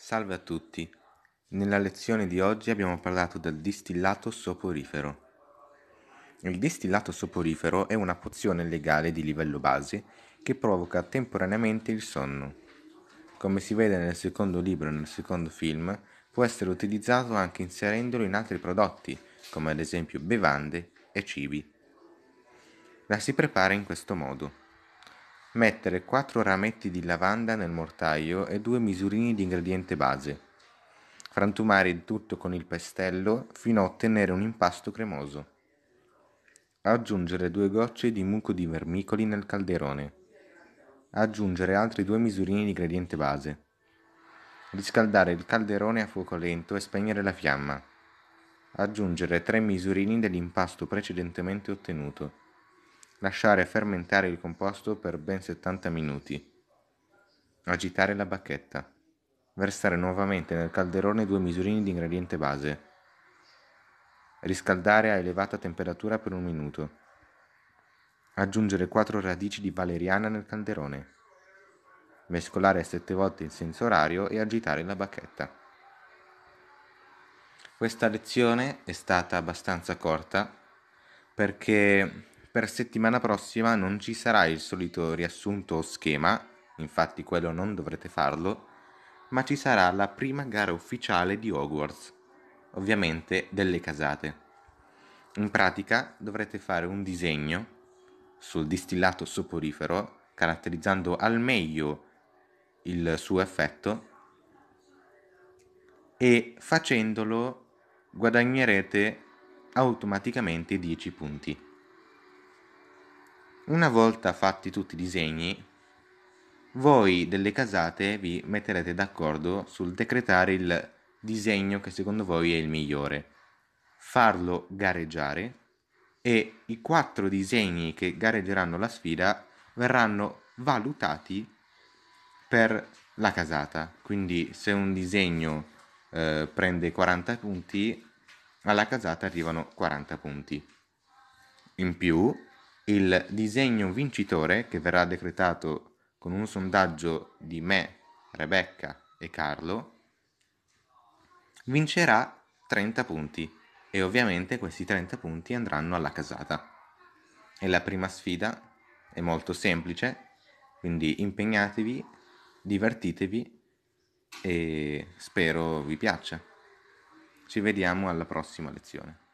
Salve a tutti! Nella lezione di oggi abbiamo parlato del distillato soporifero. Il distillato soporifero è una pozione legale di livello base che provoca temporaneamente il sonno. Come si vede nel secondo libro e nel secondo film, può essere utilizzato anche inserendolo in altri prodotti, come ad esempio bevande e cibi. La si prepara in questo modo. Mettere 4 rametti di lavanda nel mortaio e 2 misurini di ingrediente base. Frantumare il tutto con il pestello fino a ottenere un impasto cremoso. Aggiungere 2 gocce di muco di vermicoli nel calderone. Aggiungere altri 2 misurini di ingrediente base. Riscaldare il calderone a fuoco lento e spegnere la fiamma. Aggiungere 3 misurini dell'impasto precedentemente ottenuto Lasciare fermentare il composto per ben 70 minuti. Agitare la bacchetta. Versare nuovamente nel calderone due misurini di ingrediente base. Riscaldare a elevata temperatura per un minuto. Aggiungere 4 radici di valeriana nel calderone. Mescolare 7 volte in senso orario e agitare la bacchetta. Questa lezione è stata abbastanza corta perché per settimana prossima non ci sarà il solito riassunto o schema, infatti quello non dovrete farlo, ma ci sarà la prima gara ufficiale di Hogwarts, ovviamente delle casate. In pratica dovrete fare un disegno sul distillato soporifero, caratterizzando al meglio il suo effetto e facendolo guadagnerete automaticamente 10 punti. Una volta fatti tutti i disegni, voi delle casate vi metterete d'accordo sul decretare il disegno che secondo voi è il migliore, farlo gareggiare e i quattro disegni che gareggeranno la sfida verranno valutati per la casata. Quindi se un disegno eh, prende 40 punti, alla casata arrivano 40 punti. In più, il disegno vincitore, che verrà decretato con un sondaggio di me, Rebecca e Carlo, vincerà 30 punti e ovviamente questi 30 punti andranno alla casata. E la prima sfida è molto semplice, quindi impegnatevi, divertitevi e spero vi piaccia. Ci vediamo alla prossima lezione.